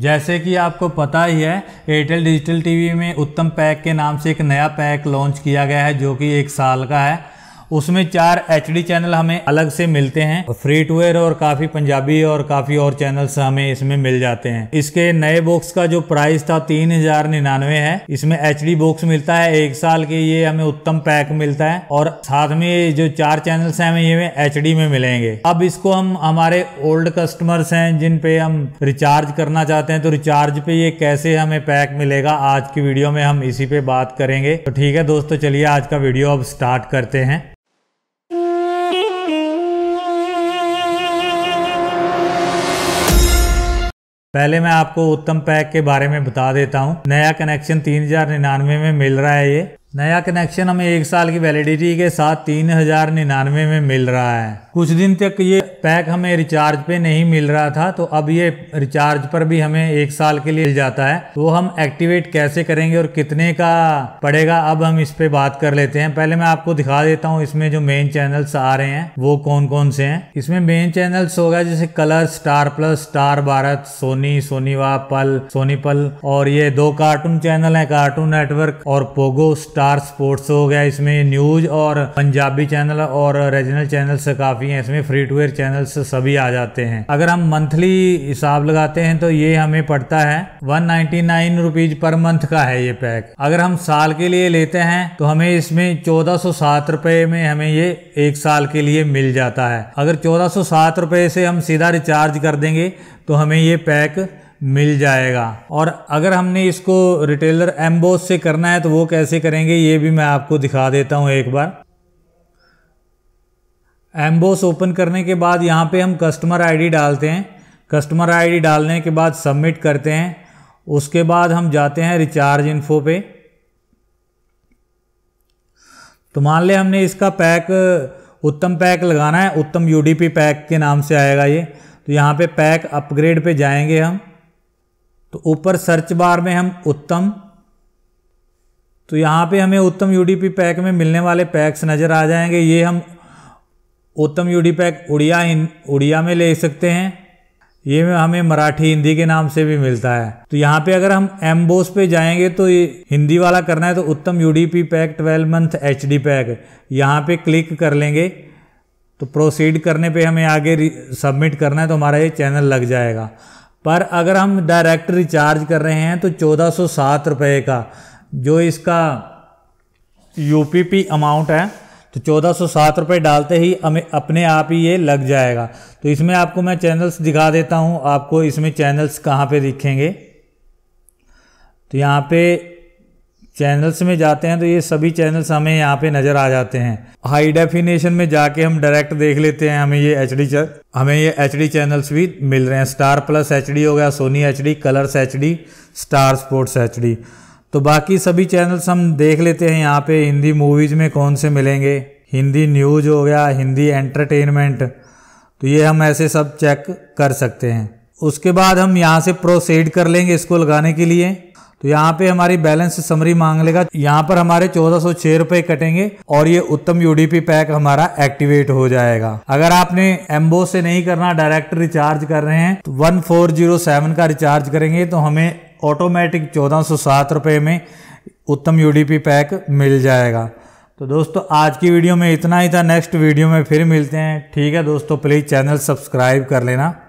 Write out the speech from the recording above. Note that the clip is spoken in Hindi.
जैसे कि आपको पता ही है एयरटेल डिजिटल टीवी में उत्तम पैक के नाम से एक नया पैक लॉन्च किया गया है जो कि एक साल का है उसमें चार एच चैनल हमें अलग से मिलते हैं फ्री टू और काफी पंजाबी और काफी और चैनल्स हमें इसमें मिल जाते हैं इसके नए बॉक्स का जो प्राइस था तीन हजार निन्यानवे है इसमें एच बॉक्स मिलता है एक साल के ये हमें उत्तम पैक मिलता है और साथ में जो चार चैनल्स है हमें ये एच डी में मिलेंगे अब इसको हम हमारे ओल्ड कस्टमर्स हैं जिन पे हम रिचार्ज करना चाहते हैं तो रिचार्ज पे ये कैसे हमें पैक मिलेगा आज की वीडियो में हम इसी पे बात करेंगे तो ठीक है दोस्तों चलिए आज का वीडियो अब स्टार्ट करते हैं पहले मैं आपको उत्तम पैक के बारे में बता देता हूँ नया कनेक्शन तीन हजार निन्यानवे में मिल रहा है ये नया कनेक्शन हमें एक साल की वैलिडिटी के साथ तीन हजार निन्यानवे में मिल रहा है कुछ दिन तक ये पैक हमें रिचार्ज पे नहीं मिल रहा था तो अब ये रिचार्ज पर भी हमें एक साल के लिए मिल जाता है तो हम एक्टिवेट कैसे करेंगे और कितने का पड़ेगा अब हम इस पे बात कर लेते हैं पहले मैं आपको दिखा देता हूँ इसमें जो मेन चैनल्स आ रहे हैं वो कौन कौन से हैं इसमें मेन चैनल्स होगा जैसे Colour Star Plus Star Bharat Sony सोनीवा पल सोनी पल और ये दो कार्टून चैनल है कार्टून नेटवर्क और पोगो स्टार स्टार स्पोर्ट्स हो गया इसमें न्यूज और पंजाबी चैनल और रीजनल चैनल्स काफ़ी हैं इसमें फ्री टू एयर चैनल्स सभी आ जाते हैं अगर हम मंथली हिसाब लगाते हैं तो ये हमें पड़ता है वन नाइन्टी पर मंथ का है ये पैक अगर हम साल के लिए लेते हैं तो हमें इसमें चौदह सौ में हमें ये एक साल के लिए मिल जाता है अगर चौदह सौ से हम सीधा रिचार्ज कर देंगे तो हमें ये पैक मिल जाएगा और अगर हमने इसको रिटेलर एम्बोस से करना है तो वो कैसे करेंगे ये भी मैं आपको दिखा देता हूँ एक बार एम्बोस ओपन करने के बाद यहाँ पे हम कस्टमर आईडी डालते हैं कस्टमर आईडी डालने के बाद सबमिट करते हैं उसके बाद हम जाते हैं रिचार्ज इन्फो पे तो मान ले हमने इसका पैक उत्तम पैक लगाना है उत्तम यूडीपी पैक के नाम से आएगा ये तो यहाँ पे पैक अपग्रेड पे जाएंगे हम तो ऊपर सर्च बार में हम उत्तम तो यहाँ पे हमें उत्तम यूडीपी पैक में मिलने वाले पैक्स नज़र आ जाएंगे ये हम उत्तम यूडी पैक उड़िया उड़िया में ले सकते हैं ये हमें मराठी हिंदी के नाम से भी मिलता है तो यहाँ पे अगर हम एम्बोस पे जाएंगे तो ये हिंदी वाला करना है तो उत्तम UDP pack twelve month H D pack यहाँ पे क्लिक कर लेंगे तो प्रोसीड करने पे हमें आगे सबमिट करना है तो हमारा ये चैनल लग जाएगा पर अगर हम डायरेक्ट रिचार्ज कर रहे हैं तो चौदह सौ सात रुपये का जो इसका यू पी पी अमाउंट है तो चौदह सौ सात रुपये डालते ही हमें अपने आप ही ये लग जाएगा तो इसमें आपको मैं चैनल्स दिखा देता हूँ आपको इसमें चैनल्स कहाँ पे दिखेंगे तो यहाँ पे चैनल्स में जाते हैं तो ये सभी चैनल्स हमें यहाँ पे नज़र आ जाते हैं हाई डेफिनेशन में जाके हम डायरेक्ट देख लेते हैं हमें ये एच डी हमें ये एच डी चैनल्स भी मिल रहे हैं स्टार प्लस एच डी हो गया Sony H D Colors H D Star Sports H D तो बाकी सभी चैनल्स हम देख लेते हैं यहाँ पे हिंदी मूवीज़ में कौन से मिलेंगे हिंदी न्यूज हो गया हिंदी एंटरटेनमेंट तो ये हम ऐसे सब चेक कर सकते हैं उसके बाद हम यहाँ से प्रोसीड कर लेंगे इसको लगाने के लिए तो यहाँ पे हमारी बैलेंस समरी मांग लेगा यहाँ पर हमारे चौदह सौ छह रुपए कटेंगे और ये उत्तम यूडीपी पैक हमारा एक्टिवेट हो जाएगा अगर आपने एम्बो से नहीं करना डायरेक्ट रिचार्ज कर रहे हैं तो वन फोर जीरो सेवन का रिचार्ज करेंगे तो हमें ऑटोमेटिक चौदह सौ सात रुपये में उत्तम यूडीपी पैक मिल जाएगा तो दोस्तों आज की वीडियो में इतना ही था नेक्स्ट वीडियो में फिर मिलते हैं ठीक है दोस्तों प्लीज़ चैनल सब्सक्राइब कर लेना